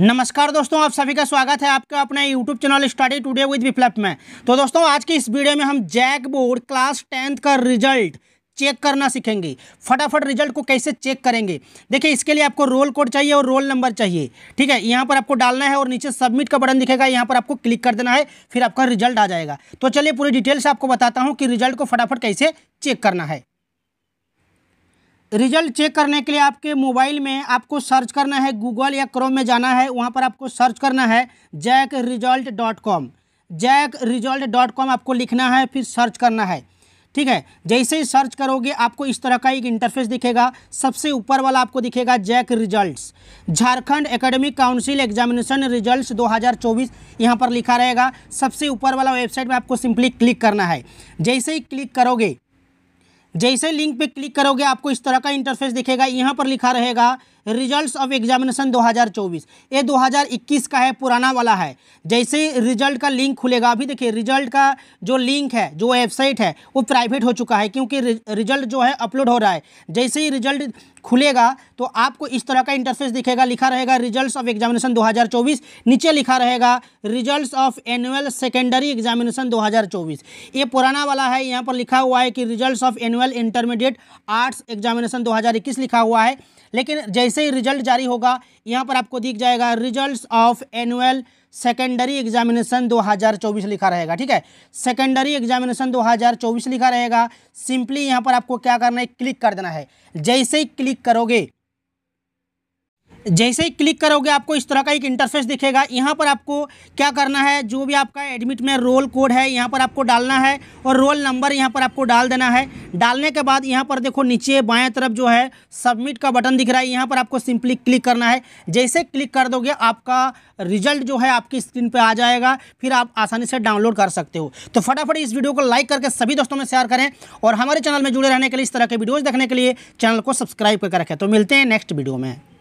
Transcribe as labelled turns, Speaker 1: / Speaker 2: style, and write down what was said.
Speaker 1: नमस्कार दोस्तों आप सभी का स्वागत है आपका अपने YouTube channel study today with Viplap में तो दोस्तों आज की इस वीडियो में हम जैक बोर्ड क्लास टेंथ का रिजल्ट चेक करना सीखेंगे फटाफट रिजल्ट को कैसे चेक करेंगे देखिए इसके लिए आपको रोल कोड चाहिए और रोल नंबर चाहिए ठीक है यहाँ पर आपको डालना है और नीचे सबमिट का बटन दिखेगा यहाँ पर आपको क्लिक कर देना है फिर आपका रिजल्ट आ जाएगा तो चलिए पूरी डिटेल्स आपको बताता हूँ कि रिजल्ट को फटाफट कैसे चेक करना है रिजल्ट चेक करने के लिए आपके मोबाइल में आपको सर्च करना है गूगल या क्रोम में जाना है वहाँ पर आपको सर्च करना है JAC result dot com JAC result dot com आपको लिखना है फिर सर्च करना है ठीक है जैसे ही सर्च करोगे आपको इस तरह का एक इंटरफेस दिखेगा सबसे ऊपर वाला आपको दिखेगा JAC results Jharkhand academic council examination results 2024 यहाँ पर लिखा रहेगा सबसे ऊपर वाला वेबसाइट में आपको सिंपली क्लिक करना है जैसे ही क्लिक करोगे जैसे लिंक पे क्लिक करोगे आपको इस तरह का इंटरफेस दिखेगा यहाँ पर लिखा रहेगा रिजल्ट्स ऑफ एग्जामिनेशन 2024 ये 2021 का है पुराना वाला है जैसे रिजल्ट का लिंक खुलेगा अभी देखिए रिजल्ट का जो लिंक है जो वेबसाइट है वो प्राइवेट हो चुका है क्योंकि रिजल्ट जो है अपलोड हो रहा है जैसे ही रिजल्ट खुलेगा तो आपको इस तरह का इंटरफेस दिखेगा लिखा रहेगा रिजल्ट्स ऑफ एग्जामिनेशन 2024 नीचे लिखा रहेगा results of annual secondary examination 2024 ये पुराना वाला है यहाँ पर लिखा हुआ है कि results of annual intermediate arts examination 2021 लिखा हुआ है लेकिन जैसे जैसे ही रिजल्ट जारी होगा यहाँ पर आपको दिख जाएगा results of annual secondary examination 2024 लिखा रहेगा ठीक है सेकेंडरी एग्जामिनेशन 2024 लिखा रहेगा सिंपली यहाँ पर आपको क्या करना है क्लिक कर देना है जैसे ही क्लिक करोगे जैसे ही क्लिक करोगे आपको इस तरह का एक इंटरफेस दिखेगा यहाँ पर आपको क्या करना है जो भी आपका एडमिट में रोल कोड है यहाँ पर आपको डालना है और रोल नंबर यहाँ पर आपको डाल देना है डालने के बाद यहाँ पर देखो नीचे बाएँ तरफ जो है सबमिट का बटन दिख रहा है यहाँ पर आपको सिंपली क्लिक करना है जैसे क्लिक कर दोगे आपका रिजल्ट जो है आपकी स्क्रीन पर आ जाएगा फिर आप आसानी से डाउनलोड कर सकते हो तो फटाफट इस वीडियो को लाइक करके सभी दोस्तों में शेयर करें और हमारे चैनल में जुड़े रहने के लिए इस तरह के वीडियोज़ देखने के लिए चैनल को सब्सक्राइब करके रखें तो मिलते हैं नेक्स्ट वीडियो में